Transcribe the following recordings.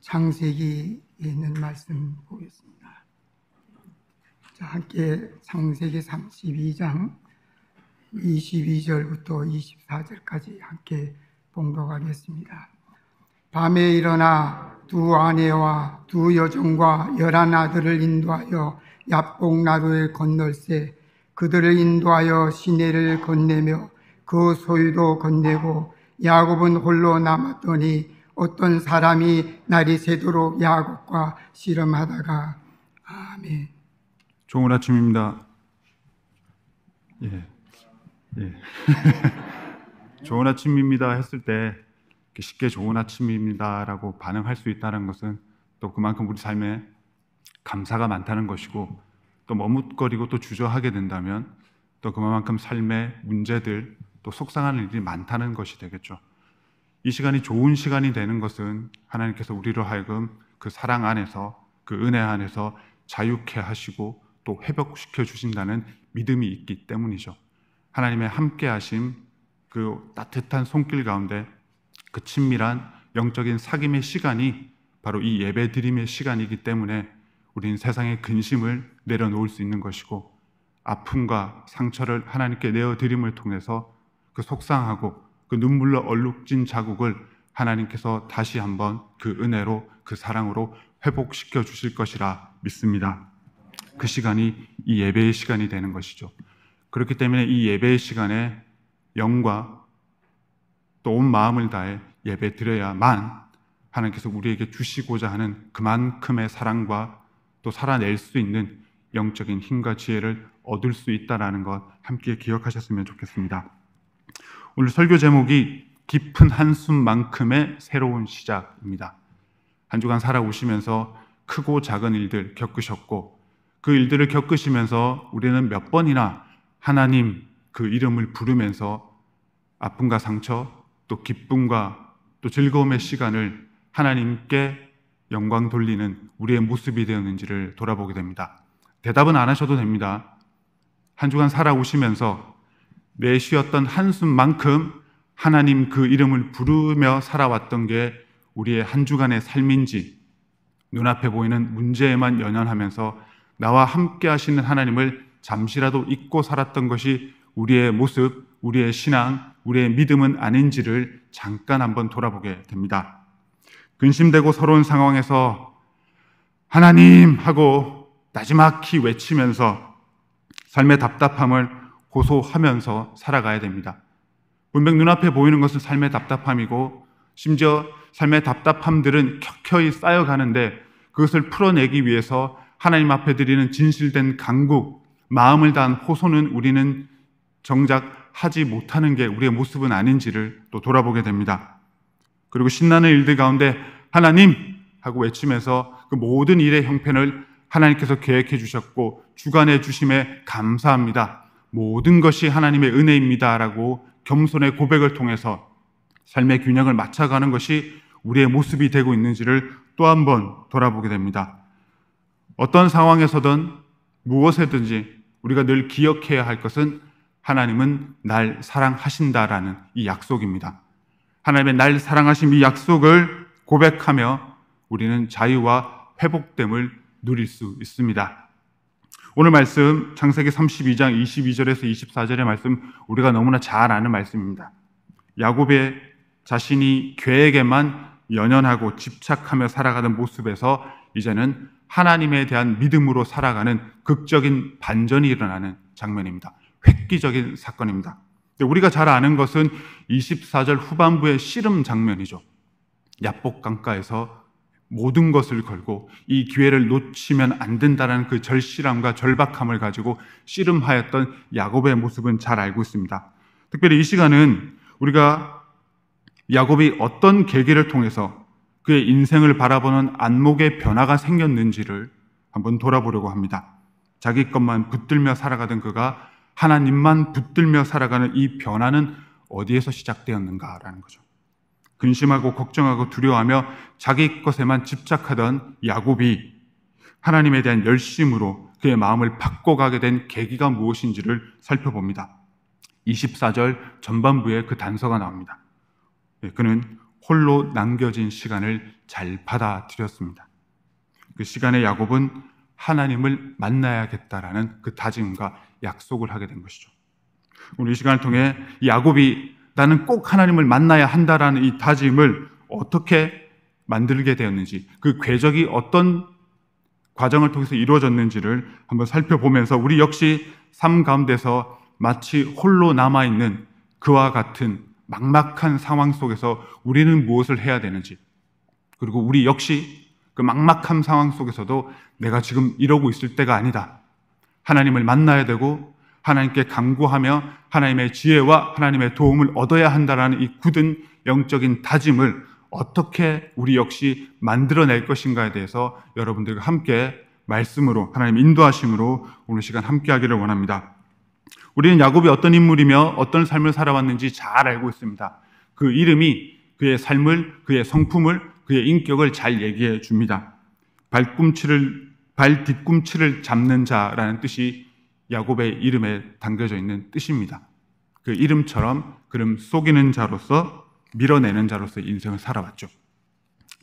창세기 에 있는 말씀 보겠습니다. 자, 함께 창세기 32장 22절부터 24절까지 함께 봉독하겠습니다. 밤에 일어나 두 아내와 두 여종과 열한 아들을 인도하여 야뽕나루에 건널세 그들을 인도하여 시내를 건네며 그 소유도 건네고 야곱은 홀로 남았더니 어떤 사람이 날이 새도록 야곱과 씨름하다가 아멘. 좋은 아침입니다. 예, 예. 좋은 아침입니다 했을 때 쉽게 좋은 아침입니다라고 반응할 수 있다는 것은 또 그만큼 우리 삶에 감사가 많다는 것이고 또 머뭇거리고 또 주저하게 된다면 또 그만큼 삶의 문제들 또 속상한 일이 많다는 것이 되겠죠. 이 시간이 좋은 시간이 되는 것은 하나님께서 우리로 하여금 그 사랑 안에서 그 은혜 안에서 자유케 하시고 또 회복시켜 주신다는 믿음이 있기 때문이죠. 하나님의 함께 하심 그 따뜻한 손길 가운데 그 친밀한 영적인 사귐의 시간이 바로 이 예배드림의 시간이기 때문에 우린 세상의 근심을 내려놓을 수 있는 것이고 아픔과 상처를 하나님께 내어 드림을 통해서 그 속상하고 그 눈물로 얼룩진 자국을 하나님께서 다시 한번 그 은혜로 그 사랑으로 회복시켜 주실 것이라 믿습니다. 그 시간이 이 예배의 시간이 되는 것이죠. 그렇기 때문에 이 예배의 시간에 영과 또 온 마음을 다해 예배 드려야만 하나님께서 우리에게 주시고자 하는 그만큼의 사랑과 또 살아낼 수 있는 영적인 힘과 지혜를 얻을 수 있다라는 것 함께 기억하셨으면 좋겠습니다. 오늘 설교 제목이 깊은 한숨만큼의 새로운 시작입니다. 한 주간 살아오시면서 크고 작은 일들 겪으셨고 그 일들을 겪으시면서 우리는 몇 번이나 하나님 그 이름을 부르면서 아픔과 상처 또 기쁨과 또 즐거움의 시간을 하나님께 영광 돌리는 우리의 모습이 되었는지를 돌아보게 됩니다. 대답은 안 하셔도 됩니다. 한 주간 살아오시면서 내쉬었던 한숨만큼 하나님 그 이름을 부르며 살아왔던 게 우리의 한 주간의 삶인지 눈앞에 보이는 문제에만 연연하면서 나와 함께 하시는 하나님을 잠시라도 잊고 살았던 것이 우리의 모습, 우리의 신앙, 우리의 믿음은 아닌지를 잠깐 한번 돌아보게 됩니다. 근심되고 서러운 상황에서 하나님 하고 나지막히 외치면서 삶의 답답함을 고소하면서 살아가야 됩니다. 문맥 눈앞에 보이는 것은 삶의 답답함이고 심지어 삶의 답답함들은 켜켜이 쌓여가는데 그것을 풀어내기 위해서 하나님 앞에 드리는 진실된 강국, 마음을 다한 호소는 우리는 정작 하지 못하는 게 우리의 모습은 아닌지를 또 돌아보게 됩니다. 그리고 신나는 일들 가운데 하나님 하고 외치면서 그 모든 일의 형편을 하나님께서 계획해 주셨고 주관해 주심에 감사합니다. 모든 것이 하나님의 은혜입니다라고 겸손의 고백을 통해서 삶의 균형을 맞춰가는 것이 우리의 모습이 되고 있는지를 또 한 번 돌아보게 됩니다. 어떤 상황에서든 무엇에든지 우리가 늘 기억해야 할 것은 하나님은 날 사랑하신다라는 이 약속입니다. 하나님의 날 사랑하신 이 약속을 고백하며 우리는 자유와 회복됨을 누릴 수 있습니다. 오늘 말씀 창세기 32장 22절에서 24절의 말씀 우리가 너무나 잘 아는 말씀입니다. 야곱의 자신이 계획에만 연연하고 집착하며 살아가는 모습에서 이제는 하나님에 대한 믿음으로 살아가는 극적인 반전이 일어나는 장면입니다. 획기적인 사건입니다. 우리가 잘 아는 것은 24절 후반부의 씨름 장면이죠. 야복강가에서 모든 것을 걸고 이 기회를 놓치면 안 된다는 그 절실함과 절박함을 가지고 씨름하였던 야곱의 모습은 잘 알고 있습니다. 특별히 이 시간은 우리가 야곱이 어떤 계기를 통해서 그의 인생을 바라보는 안목의 변화가 생겼는지를 한번 돌아보려고 합니다. 자기 것만 붙들며 살아가던 그가 하나님만 붙들며 살아가는 이 변화는 어디에서 시작되었는가라는 거죠. 근심하고 걱정하고 두려워하며 자기 것에만 집착하던 야곱이 하나님에 대한 열심으로 그의 마음을 바꿔가게 된 계기가 무엇인지를 살펴봅니다. 24절 전반부에 그 단서가 나옵니다. 예, 그는 홀로 남겨진 시간을 잘 받아들였습니다. 그 시간에 야곱은 하나님을 만나야겠다라는 그 다짐과 약속을 하게 된 것이죠. 오늘 이 시간을 통해 야곱이 나는 꼭 하나님을 만나야 한다라는 이 다짐을 어떻게 만들게 되었는지, 그 궤적이 어떤 과정을 통해서 이루어졌는지를 한번 살펴보면서 우리 역시 삶 가운데서 마치 홀로 남아있는 그와 같은 막막한 상황 속에서 우리는 무엇을 해야 되는지, 그리고 우리 역시 그 막막한 상황 속에서도 내가 지금 이러고 있을 때가 아니다. 하나님을 만나야 되고 하나님께 간구하며 하나님의 지혜와 하나님의 도움을 얻어야 한다라는 이 굳은 영적인 다짐을 어떻게 우리 역시 만들어낼 것인가에 대해서 여러분들과 함께 말씀으로 하나님 인도하심으로 오늘 시간 함께 하기를 원합니다. 우리는 야곱이 어떤 인물이며 어떤 삶을 살아왔는지 잘 알고 있습니다. 그 이름이 그의 삶을, 그의 성품을, 그의 인격을 잘 얘기해 줍니다. 발꿈치를 발 뒤꿈치를 잡는 자라는 뜻이 야곱의 이름에 담겨져 있는 뜻입니다. 그 이름처럼 그름 속이는 자로서 밀어내는 자로서 인생을 살아왔죠.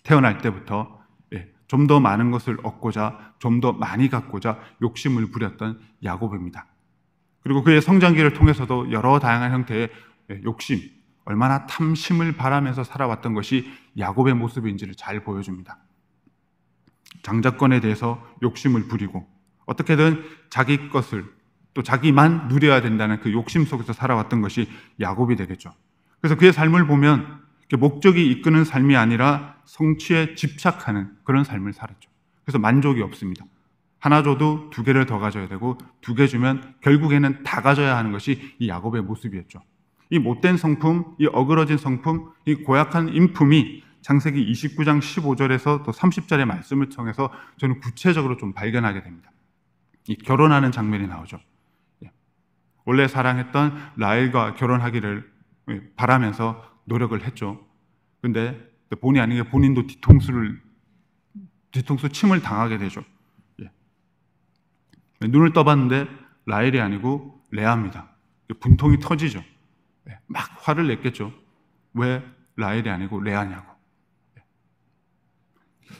태어날 때부터 예, 좀더 많은 것을 얻고자 좀 더 많이 갖고자 욕심을 부렸던 야곱입니다. 그리고 그의 성장기를 통해서도 여러 다양한 형태의 예, 욕심, 얼마나 탐심을 바라면서 살아왔던 것이 야곱의 모습인지를 잘 보여줍니다. 장자권에 대해서 욕심을 부리고 어떻게든 자기 것을 또 자기만 누려야 된다는 그 욕심 속에서 살아왔던 것이 야곱이 되겠죠. 그래서 그의 삶을 보면 목적이 이끄는 삶이 아니라 성취에 집착하는 그런 삶을 살았죠. 그래서 만족이 없습니다. 하나 줘도 두 개를 더 가져야 되고 두 개 주면 결국에는 다 가져야 하는 것이 이 야곱의 모습이었죠. 이 못된 성품, 이 어그러진 성품, 이 고약한 인품이 장세기 29장 15절에서 또 30절의 말씀을 통해서 저는 구체적으로 좀 발견하게 됩니다. 이 결혼하는 장면이 나오죠. 원래 사랑했던 라엘과 결혼하기를 바라면서 노력을 했죠. 근데 본의 아니게 본인도 뒤통수를 뒤통수 침을 당하게 되죠. 예. 눈을 떠봤는데 라엘이 아니고 레아입니다. 분통이 터지죠. 예. 막 화를 냈겠죠. 왜 라엘이 아니고 레아냐고. 예.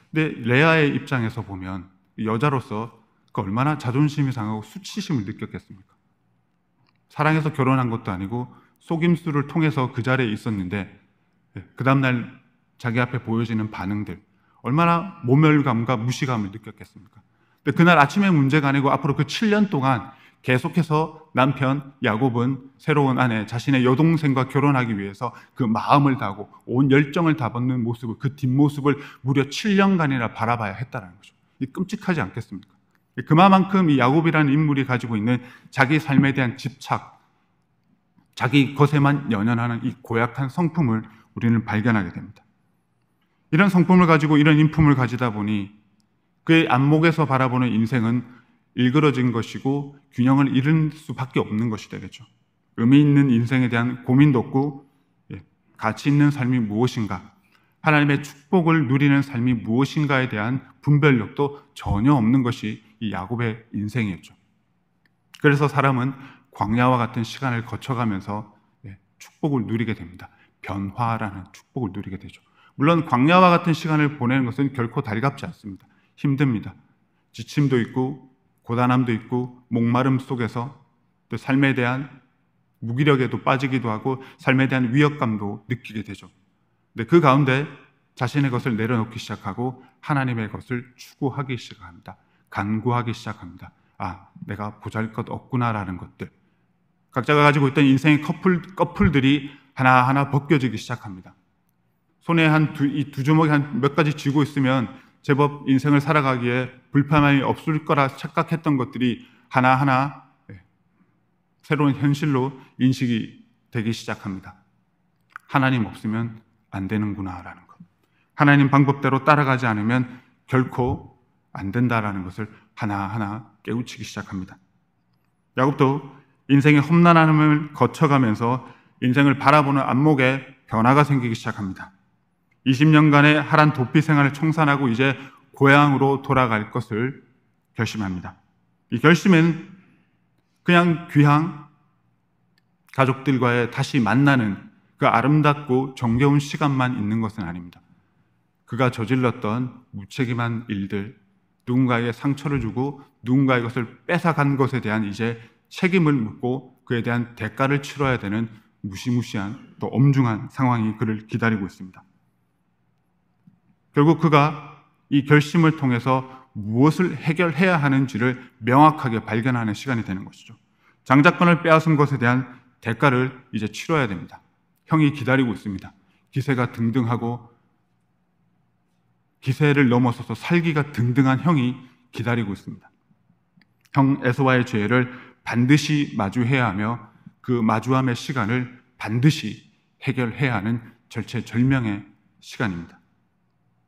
근데 레아의 입장에서 보면 여자로서 그 얼마나 자존심이 상하고 수치심을 느꼈겠습니까? 사랑해서 결혼한 것도 아니고 속임수를 통해서 그 자리에 있었는데 예, 그 다음날 자기 앞에 보여지는 반응들 얼마나 모멸감과 무시감을 느꼈겠습니까? 근데 그날 아침에 문제가 아니고 앞으로 그 7년 동안 계속해서 남편 야곱은 새로운 아내 자신의 여동생과 결혼하기 위해서 그 마음을 다하고 온 열정을 다벗는 모습을 그 뒷모습을 무려 7년간이나 바라봐야 했다는 거죠. 끔찍하지 않겠습니까? 그만큼 이 야곱이라는 인물이 가지고 있는 자기 삶에 대한 집착, 자기 것에만 연연하는 이 고약한 성품을 우리는 발견하게 됩니다. 이런 성품을 가지고 이런 인품을 가지다 보니 그의 안목에서 바라보는 인생은 일그러진 것이고 균형을 잃을 수밖에 없는 것이 되겠죠. 의미 있는 인생에 대한 고민도 없고 예, 가치 있는 삶이 무엇인가, 하나님의 축복을 누리는 삶이 무엇인가에 대한 분별력도 전혀 없는 것이 이 야곱의 인생이었죠. 그래서 사람은 광야와 같은 시간을 거쳐가면서 예, 축복을 누리게 됩니다. 변화라는 축복을 누리게 되죠. 물론 광야와 같은 시간을 보내는 것은 결코 달갑지 않습니다. 힘듭니다. 지침도 있고 고단함도 있고 목마름 속에서 또 삶에 대한 무기력에도 빠지기도 하고 삶에 대한 위협감도 느끼게 되죠. 근데 그 가운데 자신의 것을 내려놓기 시작하고 하나님의 것을 추구하기 시작합니다. 간구하기 시작합니다. 아, 내가 보잘 것 없구나라는 것들. 각자가 가지고 있던 인생의 커플, 커플들이 하나하나 벗겨지기 시작합니다. 손에 한 두, 이두 주먹에 한몇 가지 쥐고 있으면 제법 인생을 살아가기에 불편함이 없을 거라 착각했던 것들이 하나하나 예, 새로운 현실로 인식이 되기 시작합니다. 하나님 없으면 안 되는구나라는 것. 하나님 방법대로 따라가지 않으면 결코 안 된다라는 것을 하나하나 깨우치기 시작합니다. 야곱도 인생의 험난함을 거쳐가면서 인생을 바라보는 안목에 변화가 생기기 시작합니다. 20년간의 하란 도피 생활을 청산하고 이제 고향으로 돌아갈 것을 결심합니다. 이 결심은 그냥 귀향, 가족들과의 다시 만나는 그 아름답고 정겨운 시간만 있는 것은 아닙니다. 그가 저질렀던 무책임한 일들, 누군가에게 상처를 주고 누군가의 것을 뺏어간 것에 대한 이제 책임을 묻고 그에 대한 대가를 치러야 되는 무시무시한 또 엄중한 상황이 그를 기다리고 있습니다. 결국 그가 이 결심을 통해서 무엇을 해결해야 하는지를 명확하게 발견하는 시간이 되는 것이죠. 장작권을 빼앗은 것에 대한 대가를 이제 치러야 됩니다. 형이 기다리고 있습니다. 기세가 등등하고 기세를 넘어서서 살기가 등등한 형이 기다리고 있습니다. 형 에서와의 죄를 반드시 마주해야 하며 그 마주함의 시간을 반드시 해결해야 하는 절체절명의 시간입니다.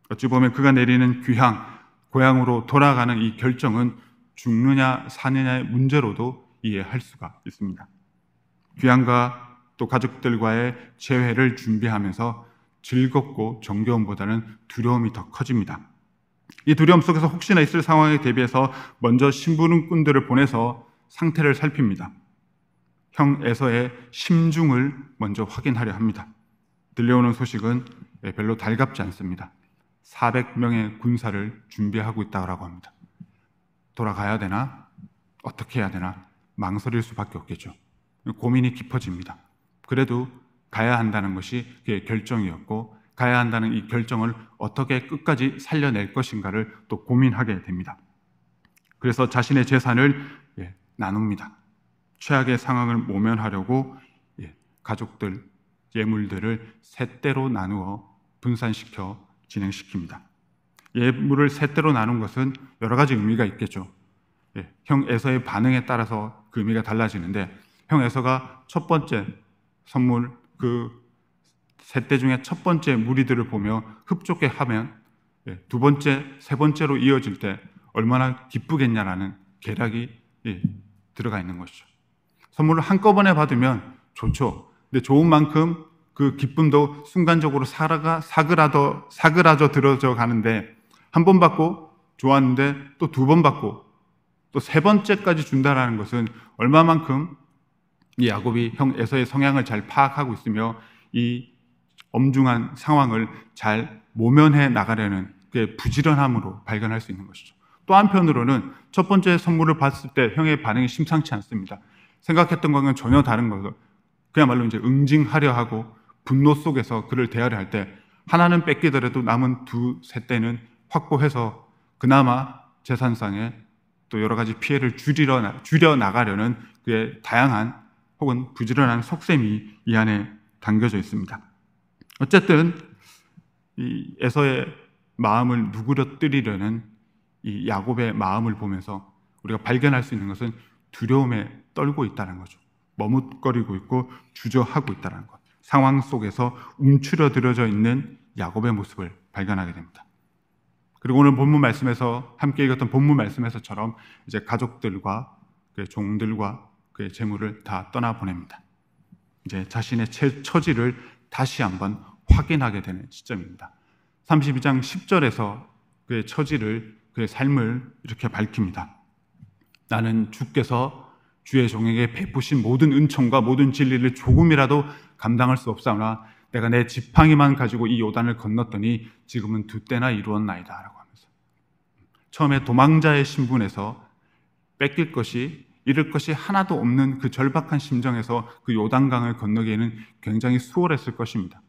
어찌 보면 그가 내리는 귀향, 고향으로 돌아가는 이 결정은 죽느냐 사느냐의 문제로도 이해할 수가 있습니다. 귀향과 또 가족들과의 재회를 준비하면서 즐겁고 정겨움보다는 두려움이 더 커집니다. 이 두려움 속에서 혹시나 있을 상황에 대비해서 먼저 신부름꾼들을 보내서 상태를 살핍니다. 형 에서의 심중을 먼저 확인하려 합니다. 들려오는 소식은 예, 별로 달갑지 않습니다. 400명의 군사를 준비하고 있다고 합니다. 돌아가야 되나? 어떻게 해야 되나? 망설일 수밖에 없겠죠. 고민이 깊어집니다. 그래도 가야 한다는 것이 그의 결정이었고 가야 한다는 이 결정을 어떻게 끝까지 살려낼 것인가를 또 고민하게 됩니다. 그래서 자신의 재산을 예, 나눕니다. 최악의 상황을 모면하려고 예, 가족들, 예물들을 셋 대로 나누어 분산시켜 진행시킵니다. 예물을 셋 대로 나눈 것은 여러 가지 의미가 있겠죠. 예, 형 에서의 반응에 따라서 그 의미가 달라지는데 형 에서가 첫 번째 선물 그 세대 중에 첫 번째 무리들을 보며 흡족해 하면 예, 두 번째, 세 번째로 이어질 때 얼마나 기쁘겠냐라는 계략이 예, 들어가 있는 것이죠. 선물을 한꺼번에 받으면 좋죠. 근데 좋은 만큼 그 기쁨도 순간적으로 사라가 사그라더 사그라져 들어져 가는데 한 번 받고 좋았는데 또 두 번 받고 또 세 번째까지 준다라는 것은 얼마만큼 이 야곱이 형 에서의 성향을 잘 파악하고 있으며 이 엄중한 상황을 잘 모면해 나가려는 그의 부지런함으로 발견할 수 있는 것이죠. 또 한편으로는 첫 번째 선물을 받을때 형의 반응이 심상치 않습니다. 생각했던 것과는 전혀 다른 것을 그야말로 이제 응징하려 하고 분노 속에서 그를 대하려 할 때 하나는 뺏기더라도 남은 두, 세 대는 확보해서 그나마 재산상에 또 여러 가지 피해를 줄이려, 줄여 나가려는 그의 다양한 혹은 부지런한 속셈이 이 안에 담겨져 있습니다. 어쨌든 이 에서의 마음을 누그러뜨리려는 이 야곱의 마음을 보면서 우리가 발견할 수 있는 것은 두려움에 떨고 있다는 거죠. 머뭇거리고 있고 주저하고 있다는 것. 상황 속에서 움츠러들어져 있는 야곱의 모습을 발견하게 됩니다. 그리고 오늘 본문 말씀에서 함께 읽었던 본문 말씀에서처럼 이제 가족들과 그 종들과 그의 재물을 다 떠나보냅니다. 이제 자신의 처지를 다시 한번 확인하게 되는 시점입니다. 32장 10절에서 그의 처지를, 그의 삶을 이렇게 밝힙니다. 나는 주께서 주의 종에게 베푸신 모든 은총과 모든 진리를 조금이라도 감당할 수 없사오나 내가 내 지팡이만 가지고 이 요단을 건넜더니 지금은 두 때나 이루었나이다. 라고 하면서. 처음에 도망자의 신분에서 뺏길 것이 잃을 것이 하나도 없는 그 절박한 심정에서 그 요단강을 건너기에는 굉장히 수월했을 것입니다.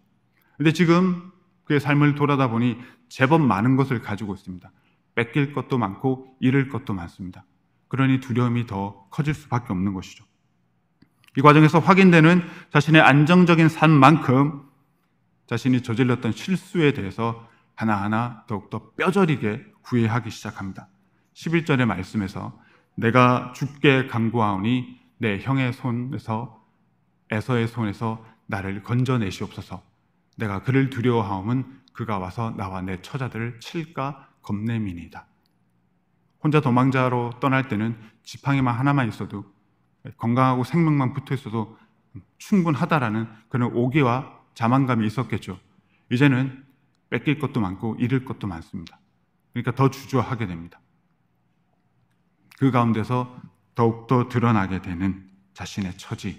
근데 지금 그의 삶을 돌아다 보니 제법 많은 것을 가지고 있습니다. 뺏길 것도 많고 잃을 것도 많습니다. 그러니 두려움이 더 커질 수밖에 없는 것이죠. 이 과정에서 확인되는 자신의 안정적인 삶만큼 자신이 저질렀던 실수에 대해서 하나하나 더욱더 뼈저리게 후회하기 시작합니다. 11절의 말씀에서 내가 죽게 강구하오니 내 형의 손에서 에서의 손에서 나를 건져내시옵소서. 내가 그를 두려워하오은 그가 와서 나와 내 처자들을 칠까 겁내민이다. 혼자 도망자로 떠날 때는 지팡이만 하나만 있어도 건강하고 생명만 붙어 있어도 충분하다라는 그런 오기와 자만감이 있었겠죠. 이제는 뺏길 것도 많고 잃을 것도 많습니다. 그러니까 더 주저하게 됩니다. 그 가운데서 더욱더 드러나게 되는 자신의 처지,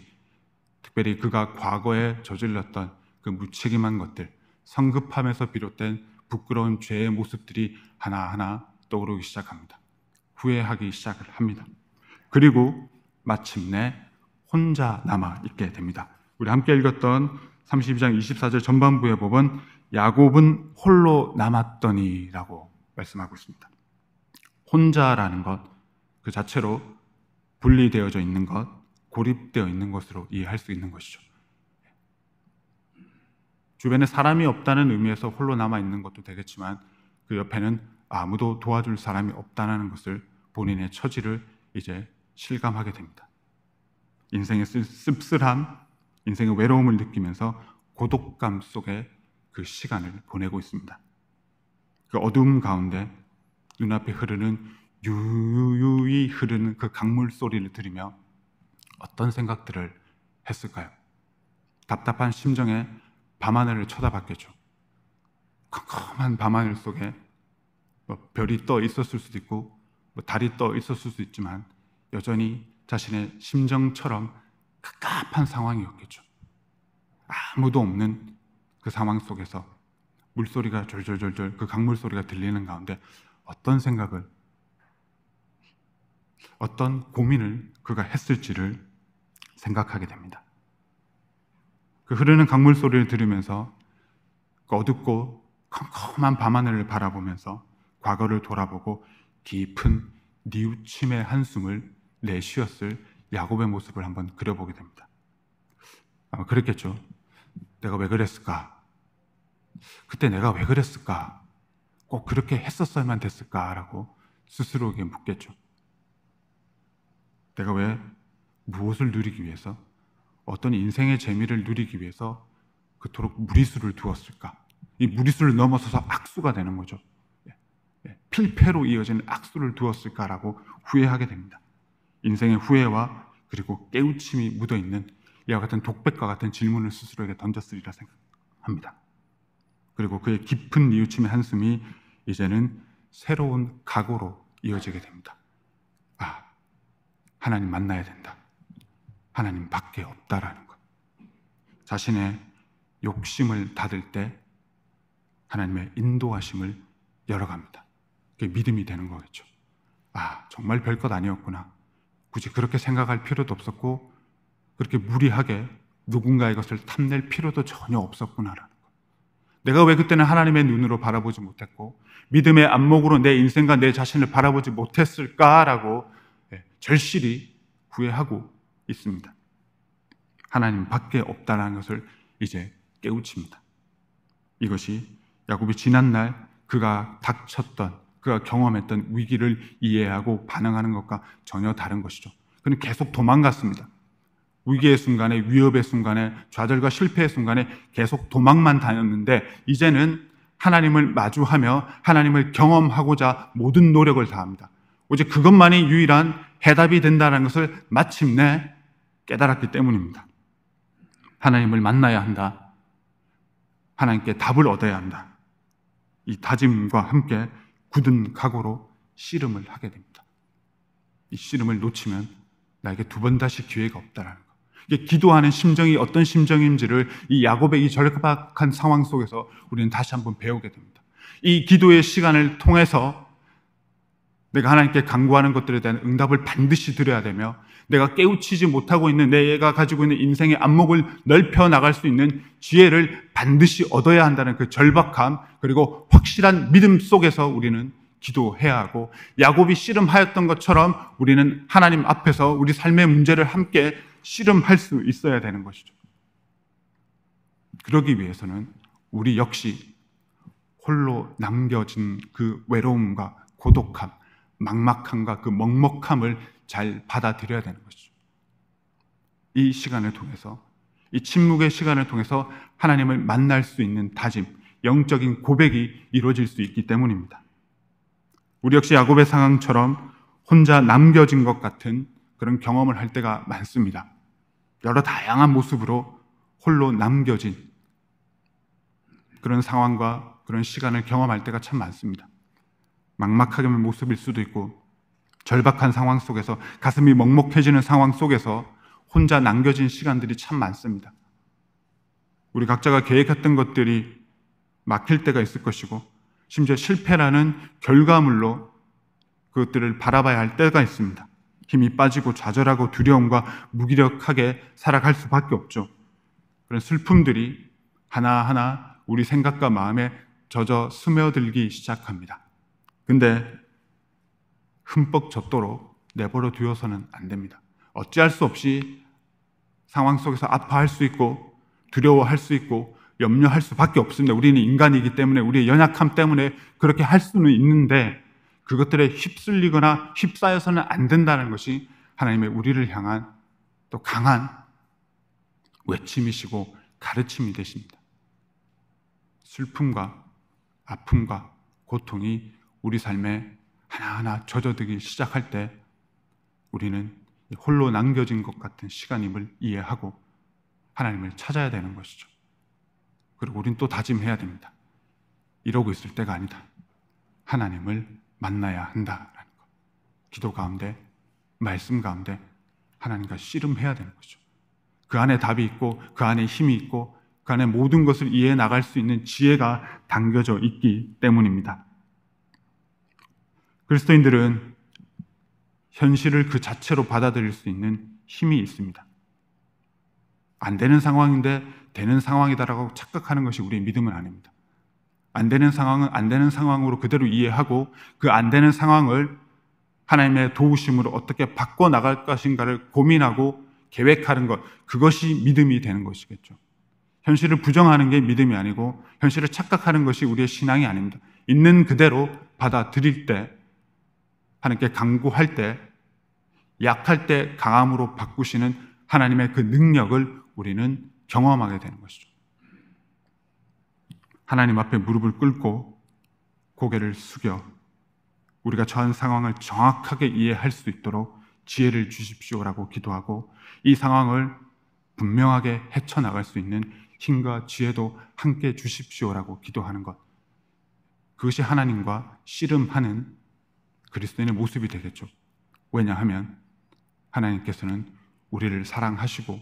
특별히 그가 과거에 저질렀던 그 무책임한 것들, 성급함에서 비롯된 부끄러운 죄의 모습들이 하나하나 떠오르기 시작합니다. 후회하기 시작을 합니다. 그리고 마침내 혼자 남아 있게 됩니다. 우리 함께 읽었던 32장 24절 전반부의 법은 야곱은 홀로 남았더니라고 말씀하고 있습니다. 혼자라는 것그 자체로 분리되어져 있는 것, 고립되어 있는 것으로 이해할 수 있는 것이죠. 주변에 사람이 없다는 의미에서 홀로 남아 있는 것도 되겠지만 그 옆에는 아무도 도와줄 사람이 없다는 것을 본인의 처지를 이제 실감하게 됩니다. 인생의 씁쓸함, 인생의 외로움을 느끼면서 고독감 속에 그 시간을 보내고 있습니다. 그 어둠 가운데 눈앞에 흐르는 유유이 흐르는 그 강물 소리를 들으며 어떤 생각들을 했을까요? 답답한 심정에 밤하늘을 쳐다봤겠죠. 컴컴한 밤하늘 속에 뭐 별이 떠 있었을 수도 있고 뭐 달이 떠 있었을 수도 있지만 여전히 자신의 심정처럼 갑갑한 상황이었겠죠. 아무도 없는 그 상황 속에서 물소리가 졸졸졸졸 그 강물 소리가 들리는 가운데 어떤 생각을 어떤 고민을 그가 했을지를 생각하게 됩니다. 그 흐르는 강물 소리를 들으면서 그 어둡고 컴컴한 밤하늘을 바라보면서 과거를 돌아보고 깊은 뉘우침의 한숨을 내쉬었을 야곱의 모습을 한번 그려보게 됩니다. 아마 그랬겠죠. 내가 왜 그랬을까? 그때 내가 왜 그랬을까? 꼭 그렇게 했었어야만 됐을까라고 스스로에게 묻겠죠. 내가 왜 무엇을 누리기 위해서 어떤 인생의 재미를 누리기 위해서 그토록 무리수를 두었을까? 이 무리수를 넘어서서 악수가 되는 거죠. 예, 예, 필패로 이어진 악수를 두었을까라고 후회하게 됩니다. 인생의 후회와 그리고 깨우침이 묻어 있는 이와 같은 독백과 같은 질문을 스스로에게 던졌으리라 생각합니다. 그리고 그의 깊은 이우침의 한숨이 이제는 새로운 각오로 이어지게 됩니다. 하나님 만나야 된다. 하나님 밖에 없다라는 것. 자신의 욕심을 닫을 때 하나님의 인도하심을 열어갑니다. 그게 믿음이 되는 거겠죠. 아, 정말 별 것 아니었구나. 굳이 그렇게 생각할 필요도 없었고, 그렇게 무리하게 누군가의 것을 탐낼 필요도 전혀 없었구나라는 것. 내가 왜 그때는 하나님의 눈으로 바라보지 못했고, 믿음의 안목으로 내 인생과 내 자신을 바라보지 못했을까라고 절실히 구애하고 있습니다. 하나님 밖에 없다라는 것을 이제 깨우칩니다. 이것이 야곱이 지난 날 그가 닥쳤던 그가 경험했던 위기를 이해하고 반응하는 것과 전혀 다른 것이죠. 그는 계속 도망갔습니다. 위기의 순간에 위협의 순간에 좌절과 실패의 순간에 계속 도망만 다녔는데 이제는 하나님을 마주하며 하나님을 경험하고자 모든 노력을 다합니다. 오직 그것만이 유일한 해답이 된다는 것을 마침내 깨달았기 때문입니다. 하나님을 만나야 한다. 하나님께 답을 얻어야 한다. 이 다짐과 함께 굳은 각오로 씨름을 하게 됩니다. 이 씨름을 놓치면 나에게 두 번 다시 기회가 없다라는 것. 이게 기도하는 심정이 어떤 심정인지를 이 야곱의 이 절박한 상황 속에서 우리는 다시 한번 배우게 됩니다. 이 기도의 시간을 통해서 내가 하나님께 간구하는 것들에 대한 응답을 반드시 드려야 되며 내가 깨우치지 못하고 있는 내가 가지고 있는 인생의 안목을 넓혀 나갈 수 있는 지혜를 반드시 얻어야 한다는 그 절박함 그리고 확실한 믿음 속에서 우리는 기도해야 하고 야곱이 씨름하였던 것처럼 우리는 하나님 앞에서 우리 삶의 문제를 함께 씨름할 수 있어야 되는 것이죠. 그러기 위해서는 우리 역시 홀로 남겨진 그 외로움과 고독함 막막함과 그 먹먹함을 잘 받아들여야 되는 것이죠. 이 시간을 통해서, 이 침묵의 시간을 통해서 하나님을 만날 수 있는 다짐, 영적인 고백이 이루어질 수 있기 때문입니다. 우리 역시 야곱의 상황처럼 혼자 남겨진 것 같은 그런 경험을 할 때가 많습니다. 여러 다양한 모습으로 홀로 남겨진 그런 상황과 그런 시간을 경험할 때가 참 많습니다. 막막하게 모습일 수도 있고 절박한 상황 속에서 가슴이 먹먹해지는 상황 속에서 혼자 남겨진 시간들이 참 많습니다. 우리 각자가 계획했던 것들이 막힐 때가 있을 것이고 심지어 실패라는 결과물로 그것들을 바라봐야 할 때가 있습니다. 힘이 빠지고 좌절하고 두려움과 무기력하게 살아갈 수밖에 없죠. 그런 슬픔들이 하나하나 우리 생각과 마음에 젖어 스며들기 시작합니다. 근데 흠뻑 젖도록 내버려 두어서는 안 됩니다. 어찌할 수 없이 상황 속에서 아파할 수 있고 두려워할 수 있고 염려할 수밖에 없습니다. 우리는 인간이기 때문에 우리의 연약함 때문에 그렇게 할 수는 있는데 그것들에 휩쓸리거나 휩싸여서는 안 된다는 것이 하나님의 우리를 향한 또 강한 외침이시고 가르침이 되십니다. 슬픔과 아픔과 고통이 우리 삶에 하나하나 젖어들기 시작할 때 우리는 홀로 남겨진 것 같은 시간임을 이해하고 하나님을 찾아야 되는 것이죠. 그리고 우린 또 다짐해야 됩니다. 이러고 있을 때가 아니다. 하나님을 만나야 한다라는 것. 기도 가운데, 말씀 가운데 하나님과 씨름해야 되는 것이죠그 안에 답이 있고, 그 안에 힘이 있고, 그 안에 모든 것을 이해 해 나갈 수 있는 지혜가 담겨져 있기 때문입니다. 그리스도인들은 현실을 그 자체로 받아들일 수 있는 힘이 있습니다. 안 되는 상황인데 되는 상황이다라고 착각하는 것이 우리의 믿음은 아닙니다. 안 되는 상황은 안 되는 상황으로 그대로 이해하고 그 안 되는 상황을 하나님의 도우심으로 어떻게 바꿔 나갈 것인가를 고민하고 계획하는 것 그것이 믿음이 되는 것이겠죠. 현실을 부정하는 게 믿음이 아니고 현실을 착각하는 것이 우리의 신앙이 아닙니다. 있는 그대로 받아들일 때 하나님께 강구할 때 약할 때 강함으로 바꾸시는 하나님의 그 능력을 우리는 경험하게 되는 것이죠. 하나님 앞에 무릎을 꿇고 고개를 숙여 우리가 처한 상황을 정확하게 이해할 수 있도록 지혜를 주십시오라고 기도하고 이 상황을 분명하게 헤쳐나갈 수 있는 힘과 지혜도 함께 주십시오라고 기도하는 것. 그것이 하나님과 씨름하는 그리스도인의 모습이 되겠죠. 왜냐하면 하나님께서는 우리를 사랑하시고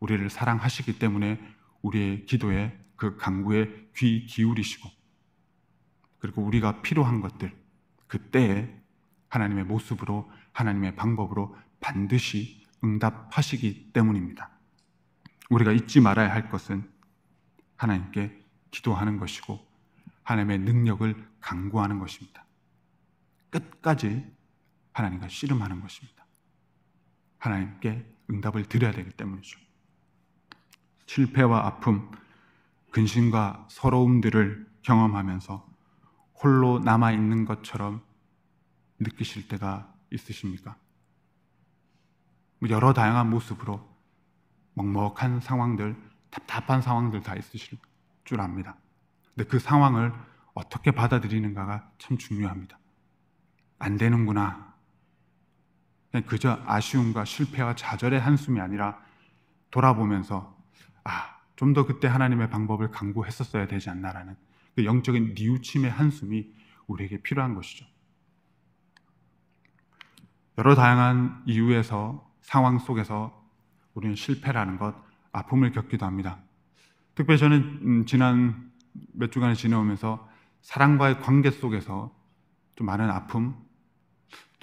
우리를 사랑하시기 때문에 우리의 기도에 그 강구에 귀 기울이시고 그리고 우리가 필요한 것들 그때에 하나님의 모습으로 하나님의 방법으로 반드시 응답하시기 때문입니다. 우리가 잊지 말아야 할 것은 하나님께 기도하는 것이고 하나님의 능력을 강구하는 것입니다. 끝까지 하나님과 씨름하는 것입니다. 하나님께 응답을 드려야 되기 때문이죠. 실패와 아픔, 근심과 서러움들을 경험하면서 홀로 남아 있는 것처럼 느끼실 때가 있으십니까? 뭐 여러 다양한 모습으로 먹먹한 상황들, 답답한 상황들 다 있으실 줄 압니다. 근데 그 상황을 어떻게 받아들이는가가 참 중요합니다. 안 되는구나. 그저 아쉬움과 실패와 좌절의 한숨이 아니라 돌아보면서 아, 좀 더 그때 하나님의 방법을 강구했었어야 되지 않나라는 그 영적인 뉘우침의 한숨이 우리에게 필요한 것이죠. 여러 다양한 이유에서 상황 속에서 우리는 실패라는 것, 아픔을 겪기도 합니다. 특별히 저는 음, 지난 몇 주간을 지내오면서 사랑과의 관계 속에서 좀 많은 아픔,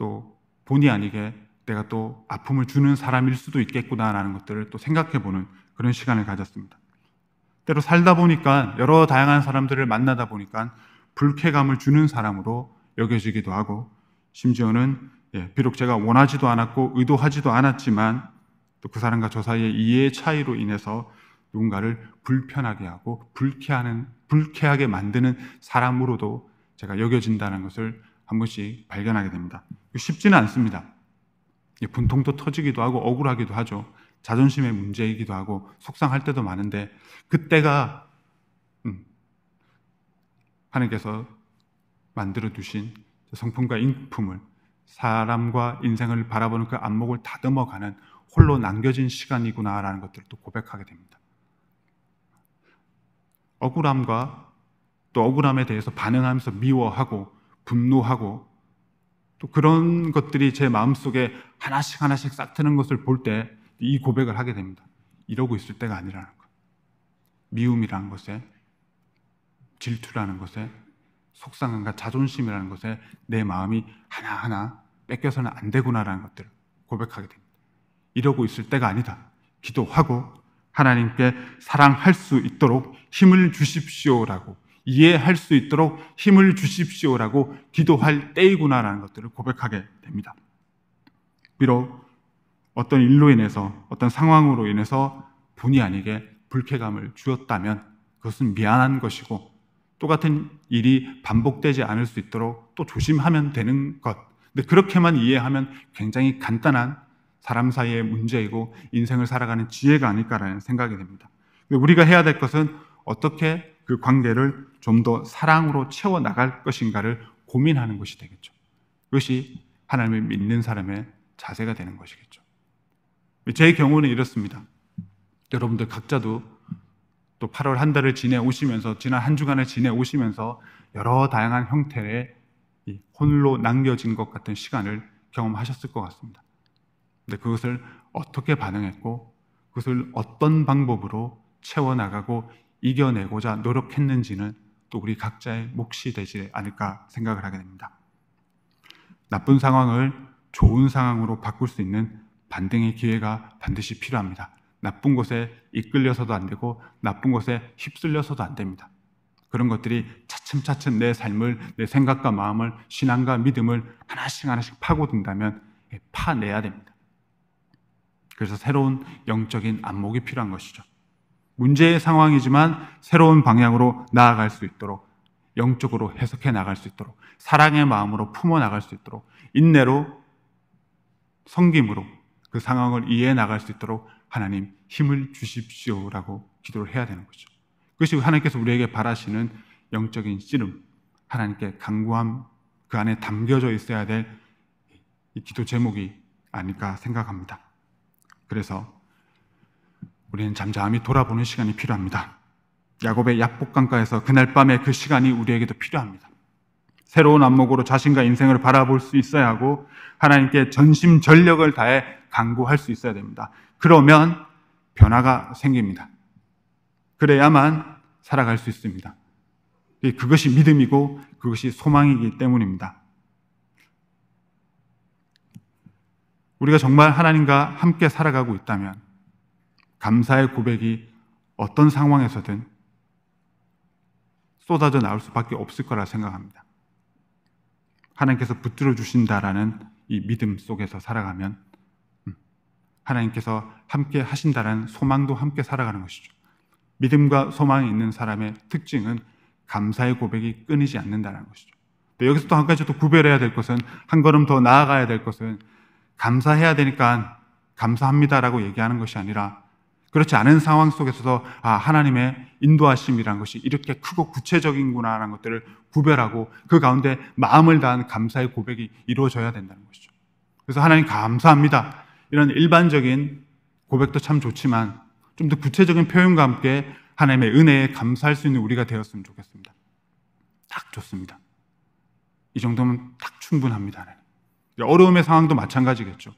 또 본의 아니게 내가 또 아픔을 주는 사람일 수도 있겠구나라는 것들을 또 생각해 보는 그런 시간을 가졌습니다. 때로 살다 보니까 여러 다양한 사람들을 만나다 보니까 불쾌감을 주는 사람으로 여겨지기도 하고 심지어는 예, 비록 제가 원하지도 않았고 의도하지도 않았지만 또 그 사람과 저 사이의 이해의 차이로 인해서 누군가를 불편하게 하고 불쾌하는 불쾌하게 만드는 사람으로도 제가 여겨진다는 것을 한 번씩 발견하게 됩니다. 쉽지는 않습니다. 예, 분통도 터지기도 하고 억울하기도 하죠. 자존심의 문제이기도 하고 속상할 때도 많은데 그때가 음, 하나님께서 만들어 두신 성품과 인품을 사람과 인생을 바라보는 그 안목을 다듬어가는 홀로 남겨진 시간이구나라는 것들을 또 고백하게 됩니다. 억울함과 또 억울함에 대해서 반응하면서 미워하고 분노하고 또 그런 것들이 제 마음속에 하나씩 하나씩 싹트는 것을 볼 때 이 고백을 하게 됩니다. 이러고 있을 때가 아니라는 것. 미움이라는 것에 질투라는 것에 속상함과 자존심이라는 것에 내 마음이 하나하나 뺏겨서는 안 되구나라는 것들을 고백하게 됩니다. 이러고 있을 때가 아니다. 기도하고 하나님께 사랑할 수 있도록 힘을 주십시오라고 이해할 수 있도록 힘을 주십시오라고 기도할 때이구나라는 것들을 고백하게 됩니다. 비록 어떤 일로 인해서 어떤 상황으로 인해서 본의 아니게 불쾌감을 주었다면 그것은 미안한 것이고 똑같은 일이 반복되지 않을 수 있도록 또 조심하면 되는 것. 근데 그렇게만 이해하면 굉장히 간단한 사람 사이의 문제이고 인생을 살아가는 지혜가 아닐까라는 생각이 됩니다 우리가 해야 될 것은 어떻게 그 관계를 좀 더 사랑으로 채워 나갈 것인가를 고민하는 것이 되겠죠. 그것이 하나님을 믿는 사람의 자세가 되는 것이겠죠. 제 경우는 이렇습니다. 여러분들 각자도 또 8월 한 달을 지내오시면서 지난 한 주간을 지내오시면서 여러 다양한 형태의 홀로 남겨진 것 같은 시간을 경험하셨을 것 같습니다. 근데 그것을 어떻게 반응했고 그것을 어떤 방법으로 채워나가고 이겨내고자 노력했는지는 또 우리 각자의 몫이 되지 않을까 생각을 하게 됩니다. 나쁜 상황을 좋은 상황으로 바꿀 수 있는 반등의 기회가 반드시 필요합니다. 나쁜 곳에 이끌려서도 안 되고 나쁜 곳에 휩쓸려서도 안 됩니다. 그런 것들이 차츰차츰 내 삶을, 내 생각과 마음을, 신앙과 믿음을 하나씩 하나씩 파고든다면 예, 파내야 됩니다. 그래서 새로운 영적인 안목이 필요한 것이죠. 문제의 상황이지만 새로운 방향으로 나아갈 수 있도록 영적으로 해석해 나갈 수 있도록 사랑의 마음으로 품어 나갈 수 있도록 인내로 성김으로 그 상황을 이해해 나갈 수 있도록 하나님 힘을 주십시오라고 기도를 해야 되는 거죠. 그것이 하나님께서 우리에게 바라시는 영적인 씨름, 하나님께 강구함 그 안에 담겨져 있어야 될 이 기도 제목이 아닐까 생각합니다. 그래서 우리는 잠잠히 돌아보는 시간이 필요합니다. 야곱의 약복강가에서 그날 밤의그 시간이 우리에게도 필요합니다. 새로운 안목으로 자신과 인생을 바라볼 수 있어야 하고 하나님께 전심 전력을 다해 강구할 수 있어야 됩니다. 그러면 변화가 생깁니다. 그래야만 살아갈 수 있습니다. 그것이 믿음이고 그것이 소망이기 때문입니다. 우리가 정말 하나님과 함께 살아가고 있다면 감사의 고백이 어떤 상황에서든 쏟아져 나올 수밖에 없을 거라 생각합니다. 하나님께서 붙들어 주신다라는 이 믿음 속에서 살아가면 음, 하나님께서 함께 하신다라는 소망도 함께 살아가는 것이죠. 믿음과 소망이 있는 사람의 특징은 감사의 고백이 끊이지 않는다는 것이죠. 여기서 또 한 가지 또 구별해야 될 것은 한 걸음 더 나아가야 될 것은 감사해야 되니까 감사합니다라고 얘기하는 것이 아니라 그렇지 않은 상황 속에서도 아, 하나님의 인도하심이란 것이 이렇게 크고 구체적인구나라는 것들을 구별하고 그 가운데 마음을 다한 감사의 고백이 이루어져야 된다는 것이죠. 그래서 하나님 감사합니다. 이런 일반적인 고백도 참 좋지만 좀 더 구체적인 표현과 함께 하나님의 은혜에 감사할 수 있는 우리가 되었으면 좋겠습니다. 딱 좋습니다. 이 정도면 딱 충분합니다. 하나님. 어려움의 상황도 마찬가지겠죠.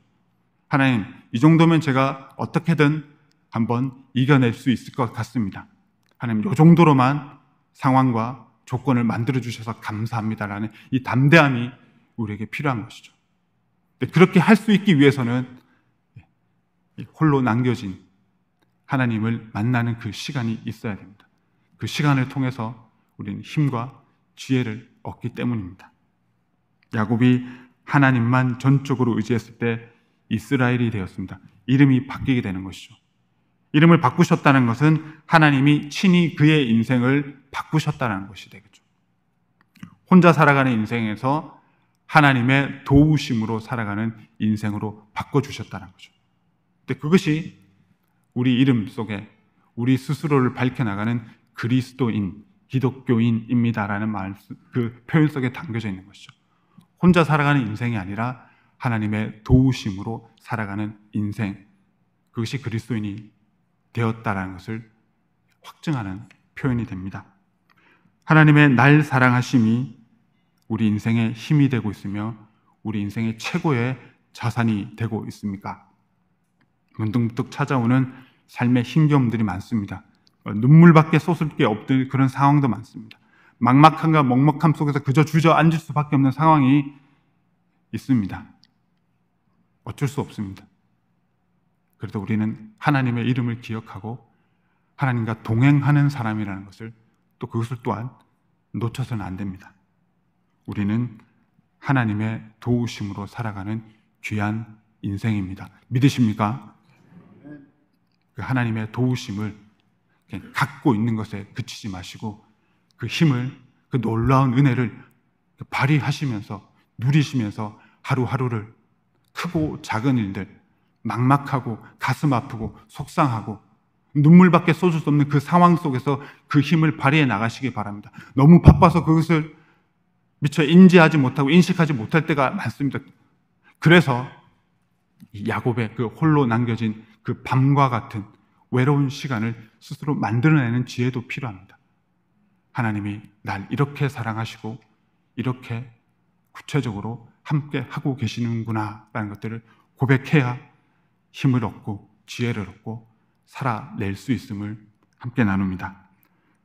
하나님, 이 정도면 제가 어떻게든 한번 이겨낼 수 있을 것 같습니다. 하나님, 요 정도로만 상황과 조건을 만들어 주셔서 감사합니다라는 이 담대함이 우리에게 필요한 것이죠. 네, 그렇게 할 수 있기 위해서는 홀로 남겨진 하나님을 만나는 그 시간이 있어야 됩니다. 그 시간을 통해서 우리는 힘과 지혜를 얻기 때문입니다. 야곱이 하나님만 전적으로 의지했을 때 이스라엘이 되었습니다. 이름이 바뀌게 되는 것이죠. 이름을 바꾸셨다는 것은 하나님이 친히 그의 인생을 바꾸셨다는 것이 되겠죠. 혼자 살아가는 인생에서 하나님의 도우심으로 살아가는 인생으로 바꿔주셨다는 거죠. 근데 그것이 우리 이름 속에 우리 스스로를 밝혀나가는 그리스도인, 기독교인입니다라는 말, 그 표현 속에 담겨져 있는 것이죠. 혼자 살아가는 인생이 아니라 하나님의 도우심으로 살아가는 인생. 그것이 그리스도인이 되었다라는 것을 확증하는 표현이 됩니다. 하나님의 날 사랑하심이 우리 인생의 힘이 되고 있으며 우리 인생의 최고의 자산이 되고 있습니까? 문득문득 찾아오는 삶의 힘겨움들이 많습니다. 눈물밖에 쏟을 게 없는 그런 상황도 많습니다. 막막함과 먹먹함 속에서 그저 주저앉을 수밖에 없는 상황이 있습니다. 어쩔 수 없습니다. 그래도 우리는 하나님의 이름을 기억하고 하나님과 동행하는 사람이라는 것을 또 그것을 또한 놓쳐서는 안 됩니다. 우리는 하나님의 도우심으로 살아가는 귀한 인생입니다. 믿으십니까? 그 하나님의 도우심을 갖고 있는 것에 그치지 마시고 그 힘을 그 놀라운 은혜를 발휘하시면서 누리시면서 하루하루를 크고 작은 일들 막막하고 가슴 아프고 속상하고 눈물밖에 쏟을 수 없는 그 상황 속에서 그 힘을 발휘해 나가시기 바랍니다. 너무 바빠서 그것을 미처 인지하지 못하고 인식하지 못할 때가 많습니다. 그래서 야곱의 그 홀로 남겨진 그 밤과 같은 외로운 시간을 스스로 만들어내는 지혜도 필요합니다. 하나님이 날 이렇게 사랑하시고 이렇게 구체적으로 함께 하고 계시는구나라는 것들을 고백해야 힘을 얻고 지혜를 얻고 살아낼 수 있음을 함께 나눕니다.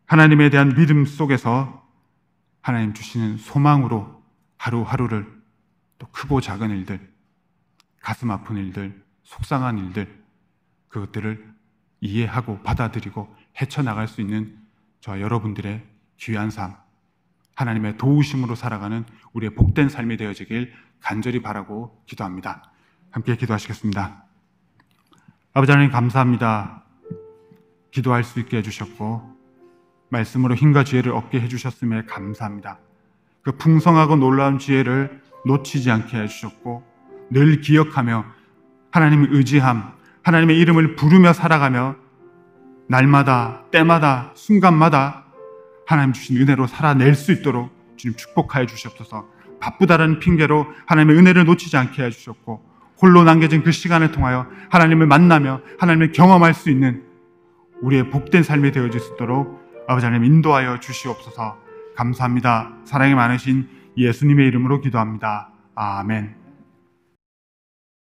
하나님에 대한 믿음 속에서 하나님 주시는 소망으로 하루하루를 또 크고 작은 일들, 가슴 아픈 일들, 속상한 일들, 그것들을 이해하고 받아들이고 헤쳐나갈 수 있는 저와 여러분들의 귀한 삶, 하나님의 도우심으로 살아가는 우리의 복된 삶이 되어지길 간절히 바라고 기도합니다. 함께 기도하시겠습니다. 아버지 하나님 감사합니다. 기도할 수 있게 해주셨고, 말씀으로 힘과 지혜를 얻게 해주셨음에 감사합니다. 그 풍성하고 놀라운 지혜를 놓치지 않게 해주셨고, 늘 기억하며 하나님의 의지함, 하나님의 이름을 부르며 살아가며 날마다, 때마다, 순간마다 하나님 주신 은혜로 살아낼 수 있도록 주님 축복하여 주시옵소서 바쁘다는 핑계로 하나님의 은혜를 놓치지 않게 해주셨고 홀로 남겨진 그 시간을 통하여 하나님을 만나며 하나님을 경험할 수 있는 우리의 복된 삶이 되어질 수 있도록 아버지 하나님 인도하여 주시옵소서 감사합니다. 사랑이 많으신 예수님의 이름으로 기도합니다. 아멘.